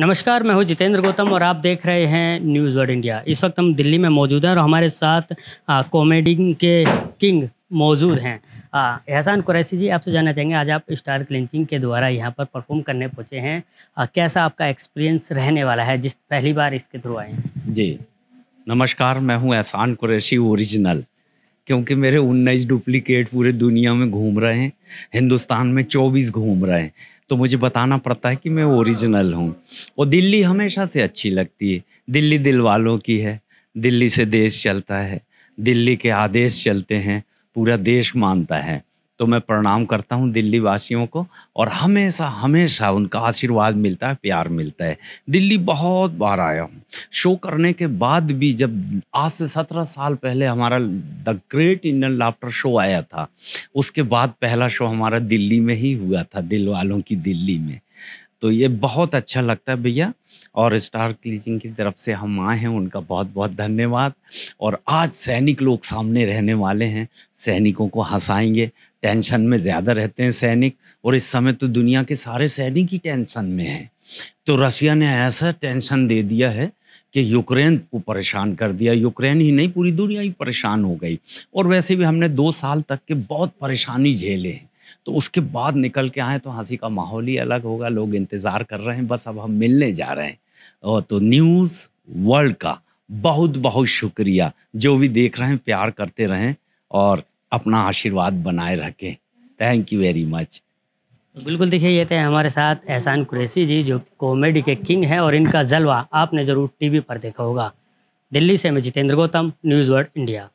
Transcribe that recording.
नमस्कार मैं हूं जितेंद्र गौतम और आप देख रहे हैं न्यूज़ वर्ड इंडिया इस वक्त हम दिल्ली में मौजूद हैं और हमारे साथ कॉमेडी के किंग मौजूद हैं एहसान कुरैसी जी आपसे जानना चाहेंगे आज आप स्टार क्लिंचिंग के द्वारा यहाँ पर परफॉर्म करने पहुँचे हैं आ, कैसा आपका एक्सपीरियंस रहने वाला है जिस पहली बार इसके थ्रू आए हैं जी नमस्कार मैं हूँ एहसान कुरैशी ओरिजिनल क्योंकि मेरे उन्नीस डुप्लीकेट पूरे दुनिया में घूम रहे हैं हिंदुस्तान में चौबीस घूम रहे हैं तो मुझे बताना पड़ता है कि मैं ओरिजिनल हूँ और दिल्ली हमेशा से अच्छी लगती है दिल्ली दिल वालों की है दिल्ली से देश चलता है दिल्ली के आदेश चलते हैं पूरा देश मानता है तो मैं प्रणाम करता हूँ दिल्ली वासियों को और हमेशा हमेशा उनका आशीर्वाद मिलता है प्यार मिलता है दिल्ली बहुत बार आया हूँ शो करने के बाद भी जब आज से सत्रह साल पहले हमारा the great Indian laughter show आया था उसके बाद पहला शो हमारा दिल्ली में ही हुआ था दिल वालों की दिल्ली में तो ये बहुत अच्छा लगता है भैया और स्टार क्लीजिंग की तरफ से हम आए हैं उनका बहुत बहुत धन्यवाद और आज सैनिक लोग सामने रहने वाले हैं सैनिकों को हंसाएंगे टेंशन में ज़्यादा रहते हैं सैनिक और इस समय तो दुनिया के सारे सैनिक ही टेंशन में हैं तो रशिया ने ऐसा टेंशन दे दिया है कि यूक्रेन को परेशान कर दिया यूक्रेन ही नहीं पूरी दुनिया ही परेशान हो गई और वैसे भी हमने दो साल तक के बहुत परेशानी झेले हैं तो उसके बाद निकल के आए तो हंसी का माहौल ही अलग होगा लोग इंतज़ार कर रहे हैं बस अब हम मिलने जा रहे हैं और तो न्यूज़ वर्ल्ड का बहुत बहुत शुक्रिया जो भी देख रहे हैं प्यार करते रहें और अपना आशीर्वाद बनाए रखें थैंक यू वेरी मच बिल्कुल देखिए ये थे हमारे साथ एहसान कुरैसी जी जो कॉमेडी के किंग हैं और इनका जलवा आपने ज़रूर टीवी पर देखा होगा दिल्ली से मैं Jitendra Gautam news world India